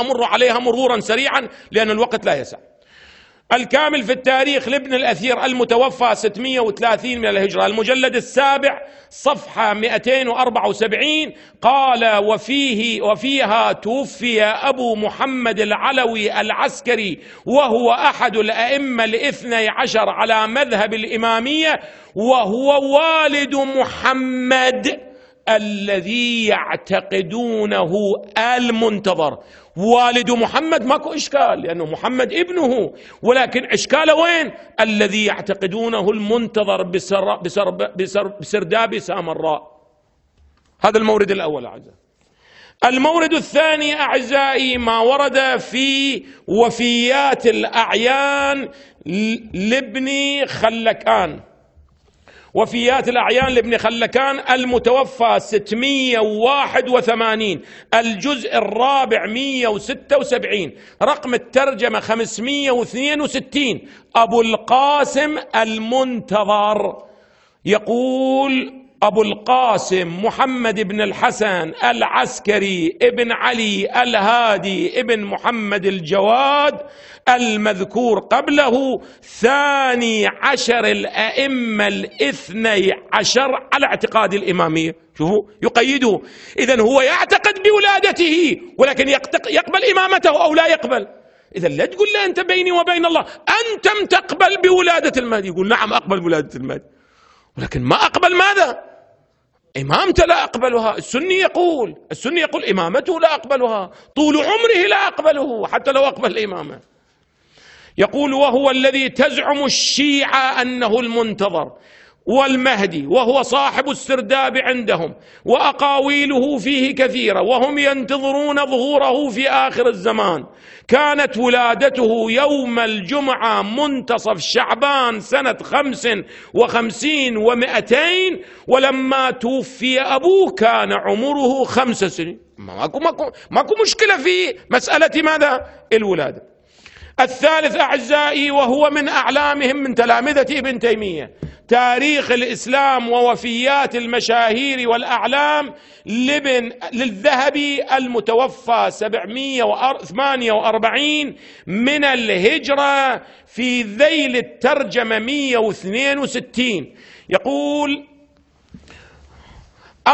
امر عليها مرورا سريعا لان الوقت لا يسع الكامل في التاريخ لابن الأثير المتوفى 630 من الهجرة المجلد السابع صفحة 274 قال وفيه وفيها توفي أبو محمد العلوي العسكري وهو أحد الأئمة الاثني عشر على مذهب الإمامية وهو والد محمد الذي يعتقدونه المنتظر والد محمد ماكو إشكال لأنه محمد ابنه ولكن إشكاله وين الذي يعتقدونه المنتظر بسر بسر بسر بسرداب سامراء هذا المورد الأول أعزائي المورد الثاني اعزائي ما ورد في وفيات الاعيان لابن خلكان وفيات الأعيان لابن خلكان المتوفى 681 الجزء الرابع 176 رقم الترجمة 562 أبو القاسم المنتظر يقول أبو القاسم محمد بن الحسن العسكري ابن علي الهادي ابن محمد الجواد المذكور قبله ثاني عشر الأئمة الاثني عشر على اعتقاد الإمامية شوفوا يقيده إذا هو يعتقد بولادته ولكن يقبل إمامته أو لا يقبل إذا لا تقول لي أنت بيني وبين الله أنتم تقبل بولادة المهدي يقول نعم أقبل بولادة المهدي ولكن ما أقبل ماذا إمامته لا أقبلها السني يقول السني يقول إمامته لا أقبلها طول عمره لا أقبله حتى لو أقبل الإمامة يقول وهو الذي تزعم الشيعة أنه المنتظر والمهدي وهو صاحب السرداب عندهم واقاويله فيه كثيره وهم ينتظرون ظهوره في اخر الزمان كانت ولادته يوم الجمعه منتصف شعبان سنه خمس وخمسين ومئتين ولما توفي ابوه كان عمره خمس سنين ماكو ماكو ماكو مشكله في مساله ماذا الولاده الثالث أعزائي وهو من أعلامهم من تلامذة ابن تيمية تاريخ الإسلام ووفيات المشاهير والأعلام لابن للذهبي المتوفى 748 من الهجرة في ذيل الترجمة 162 يقول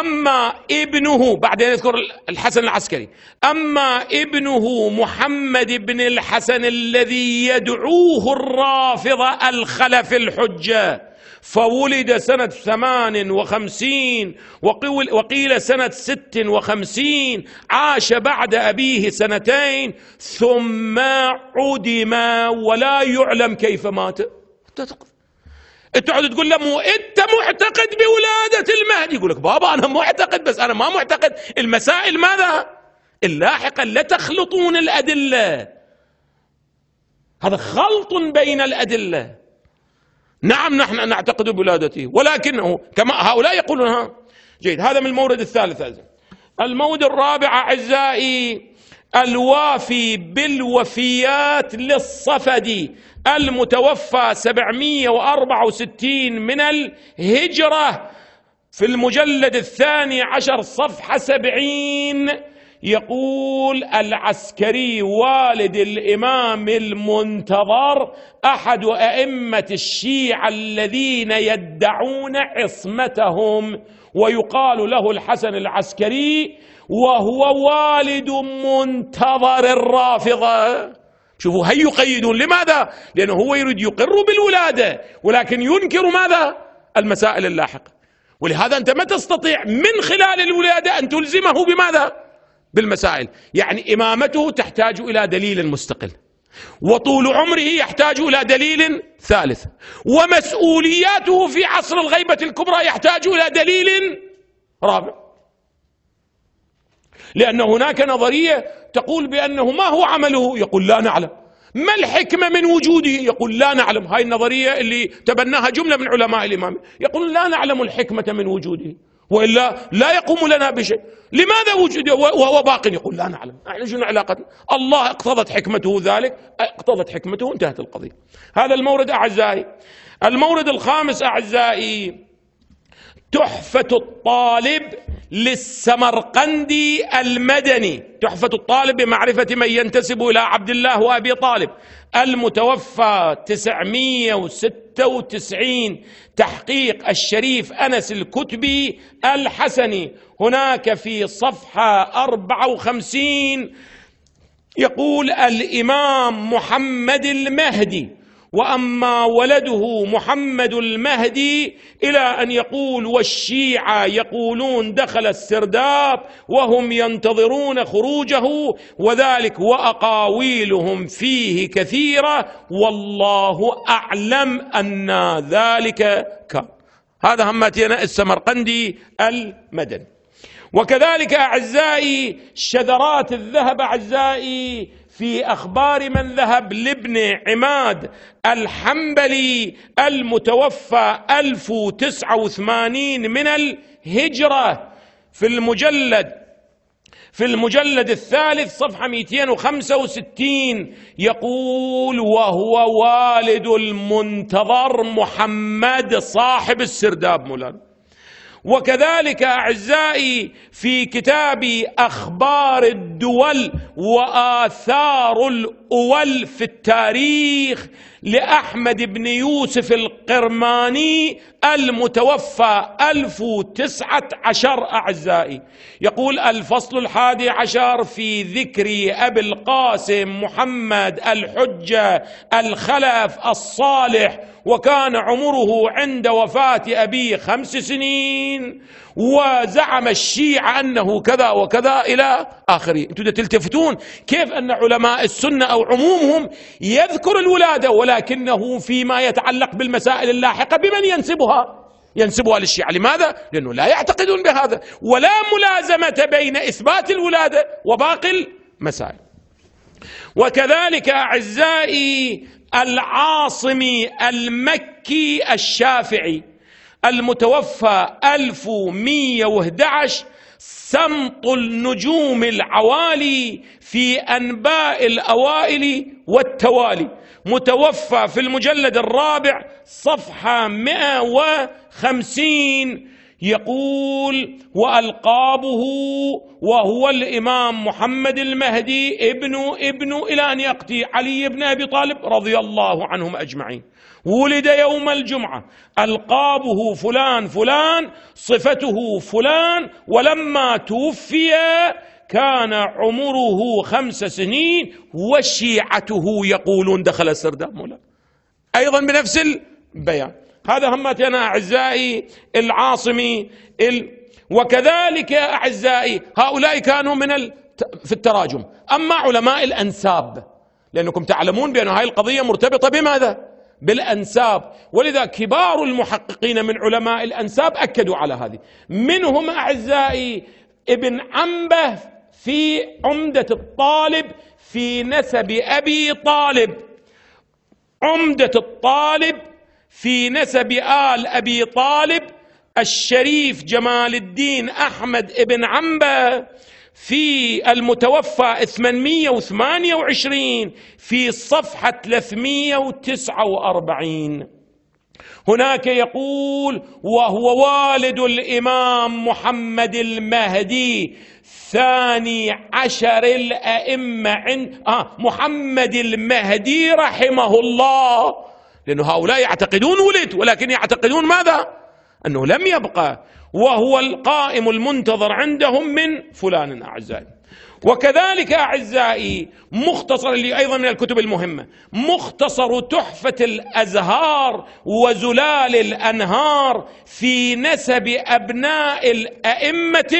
أما ابنه بعدين يذكر الحسن العسكري أما ابنه محمد بن الحسن الذي يدعوه الرافضة الخلف الحجة فولد سنة ثمان وخمسين وقيل سنة ست وخمسين عاش بعد أبيه سنتين ثم عدم ولا يعلم كيف مات تتقف تقعد تقول له انت معتقد بولاده المهدي يقول لك بابا انا معتقد بس انا ما معتقد المسائل ماذا اللاحقه لا تخلطون الادله هذا خلط بين الادله نعم نحن نعتقد بولادته ولكنه كما هؤلاء يقولون ها جيد هذا من المورد الثالث المورد الرابع اعزائي الوافي بالوفيات للصفدي المتوفى 764 من الهجرة في المجلد الثاني عشر صفحة سبعين يقول العسكري والد الإمام المنتظر أحد أئمة الشيعة الذين يدعون عصمتهم ويقال له الحسن العسكري وهو والد منتظر الرافضة شوفوا هل يقيدون لماذا؟ لأنه هو يريد يقر بالولادة ولكن ينكر ماذا؟ المسائل اللاحقة ولهذا أنت ما تستطيع من خلال الولادة أن تلزمه بماذا؟ بالمسائل يعني إمامته تحتاج إلى دليل مستقل وطول عمره يحتاج إلى دليل ثالث ومسؤولياته في عصر الغيبة الكبرى يحتاج إلى دليل رابع لأن هناك نظرية تقول بأنه ما هو عمله يقول لا نعلم ما الحكمة من وجوده يقول لا نعلم هاي النظرية اللي تبناها جملة من علماء الإمام يقول لا نعلم الحكمة من وجوده وإلا لا يقوم لنا بشيء لماذا وجد وهو باق يقول لا نعلم احنا شنو علاقتنا الله اقتضت حكمته ذلك اقتضت حكمته انتهت القضية هذا المورد أعزائي المورد الخامس أعزائي تحفة الطالب للسمرقندي المدني تحفة الطالب بمعرفة من ينتسب إلى عبد الله وأبي طالب المتوفى 996 تحقيق الشريف أنس الكتبي الحسني هناك في صفحة 54 يقول الإمام محمد المهدي واما ولده محمد المهدي الى ان يقول والشيعه يقولون دخل السرداب وهم ينتظرون خروجه وذلك واقاويلهم فيه كثيره والله اعلم ان ذلك كان هذا هماتينا السمرقندي المدني وكذلك اعزائي شذرات الذهب اعزائي في اخبار من ذهب لابن عماد الحنبلي المتوفى 1089 من الهجره في المجلد في المجلد الثالث صفحة 265 يقول وهو والد المنتظر محمد صاحب السرداب مولانا وكذلك اعزائي في كتاب اخبار الدول واثار الامم أول في التاريخ لأحمد بن يوسف القرماني المتوفى 1019 أعزائي يقول الفصل الحادي عشر في ذكر أبي القاسم محمد الحجة الخلف الصالح وكان عمره عند وفاة أبيه خمس سنين وزعم الشيعة أنه كذا وكذا إلى آخره أنتم تلتفتون كيف أن علماء السنة أو عمومهم يذكر الولادة ولكنه فيما يتعلق بالمسائل اللاحقة بمن ينسبها ينسبها للشيعة لماذا؟ لأنه لا يعتقدون بهذا ولا ملازمة بين إثبات الولادة وباقي المسائل وكذلك أعزائي العاصمي المكي الشافعي المتوفى 1111 سمط النجوم العوالي في انباء الاوائل والتوالي متوفى في المجلد الرابع صفحه 150 يقول والقابه وهو الامام محمد المهدي ابن ابن الى ان يقتي علي بن ابي طالب رضي الله عنهم اجمعين ولد يوم الجمعه القابه فلان فلان صفته فلان ولما توفي كان عمره خمس سنين وشيعته يقولون دخل السرداب مولا ايضا بنفس البيان هذا همتنا أعزائي العاصمي ال... وكذلك يا أعزائي هؤلاء كانوا من ال... في التراجم أما علماء الأنساب لأنكم تعلمون بأن هذه القضية مرتبطة بماذا؟ بالأنساب ولذا كبار المحققين من علماء الأنساب أكدوا على هذه منهم أعزائي ابن عنبه في عمدة الطالب في نسب أبي طالب عمدة الطالب في نسب آل أبي طالب الشريف جمال الدين أحمد ابن عنبة في المتوفى 828 في صفحة 349 هناك يقول وهو والد الإمام محمد المهدي ثاني عشر الأئمة عند آه محمد المهدي رحمه الله لأن هؤلاء يعتقدون ولد ولكن يعتقدون ماذا أنه لم يبقى وهو القائم المنتظر عندهم من فلان أعزائي وكذلك اعزائي مختصر اللي ايضا من الكتب المهمه مختصر تحفه الازهار وزلال الانهار في نسب ابناء الائمه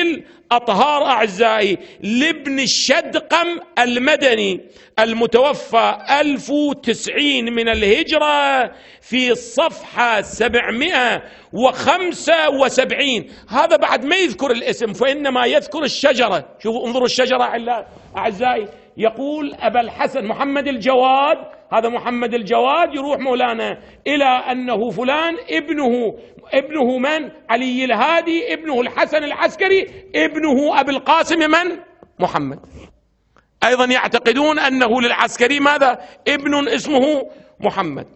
الاطهار اعزائي لابن الشدقم المدني المتوفى وتسعين من الهجره في صفحه 775 هذا بعد ما يذكر الاسم فانما يذكر الشجره شوفوا انظروا الشجرة الشجرة أعزائي يقول أبا الحسن محمد الجواد هذا محمد الجواد يروح مولانا إلى أنه فلان ابنه ابنه من علي الهادي ابنه الحسن العسكري ابنه أبي القاسم من محمد أيضا يعتقدون أنه للعسكري ماذا ابن اسمه محمد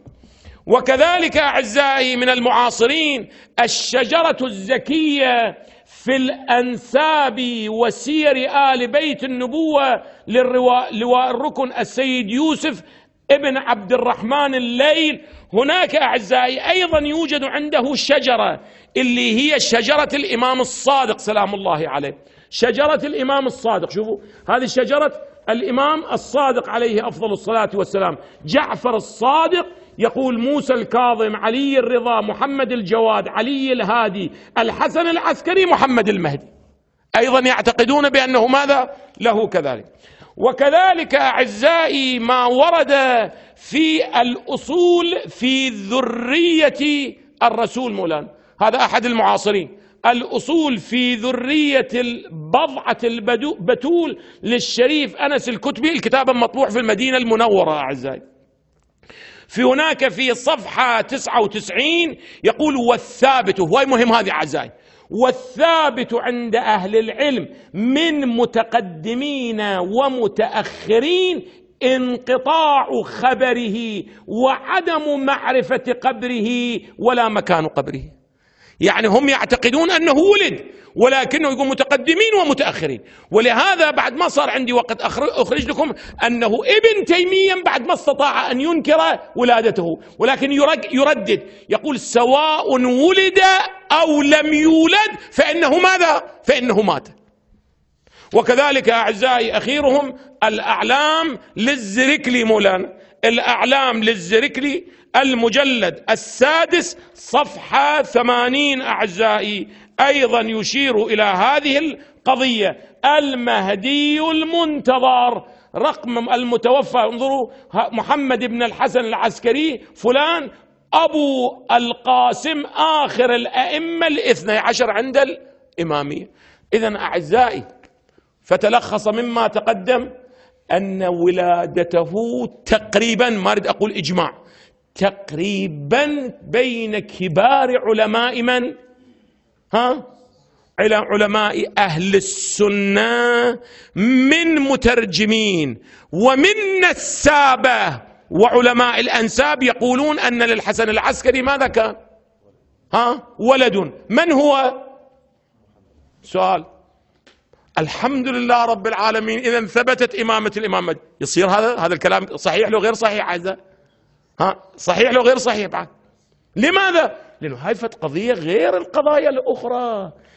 وكذلك اعزائي من المعاصرين الشجره الزكيه في الانساب وسير ال بيت النبوه للواء الركن السيد يوسف ابن عبد الرحمن الليل هناك اعزائي ايضا يوجد عنده شجره اللي هي شجره الامام الصادق سلام الله عليه شجره الامام الصادق شوفوا هذه شجره الإمام الصادق عليه أفضل الصلاة والسلام جعفر الصادق يقول موسى الكاظم علي الرضا محمد الجواد علي الهادي الحسن العسكري محمد المهدي أيضا يعتقدون بأنه ماذا له كذلك وكذلك أعزائي ما ورد في الأصول في ذرية الرسول مولان هذا أحد المعاصرين الأصول في ذرية بضعة البتول للشريف أنس الكتبي الكتاب المطبوع في المدينة المنورة أعزائي في هناك في صفحة 99 يقول والثابت هو مهم هذه أعزائي والثابت عند أهل العلم من متقدمين ومتأخرين انقطاع خبره وعدم معرفة قبره ولا مكان قبره يعني هم يعتقدون أنه ولد ولكنه يقول متقدمين ومتأخرين ولهذا بعد ما صار عندي وقت أخرج لكم أنه ابن تيمية بعد ما استطاع أن ينكر ولادته ولكن يردد يقول سواء ولد أو لم يولد فإنه ماذا؟ فإنه مات وكذلك أعزائي أخيرهم الأعلام للزركلي مولانا الأعلام للزركلي المجلد السادس صفحة ثمانين أعزائي أيضا يشير إلى هذه القضية المهدي المنتظر رقم المتوفى انظروا محمد بن الحسن العسكري فلان أبو القاسم آخر الأئمة الاثنى عشر عند الإمامية إذا أعزائي فتلخص مما تقدم أن ولادته تقريبا ما أريد أقول إجماع تقريبا بين كبار علماء من ها علماء أهل السنة من مترجمين ومن نسابة وعلماء الأنساب يقولون أن للحسن العسكري ماذا كان ها ولد من هو سؤال الحمد لله رب العالمين إذا ثبتت إمامة الإمام يصير هذا هذا الكلام صحيح لو غير صحيح هذا ها صحيح لو غير صحيح بعد لماذا؟ لأنه هاي قضية غير القضايا الأخرى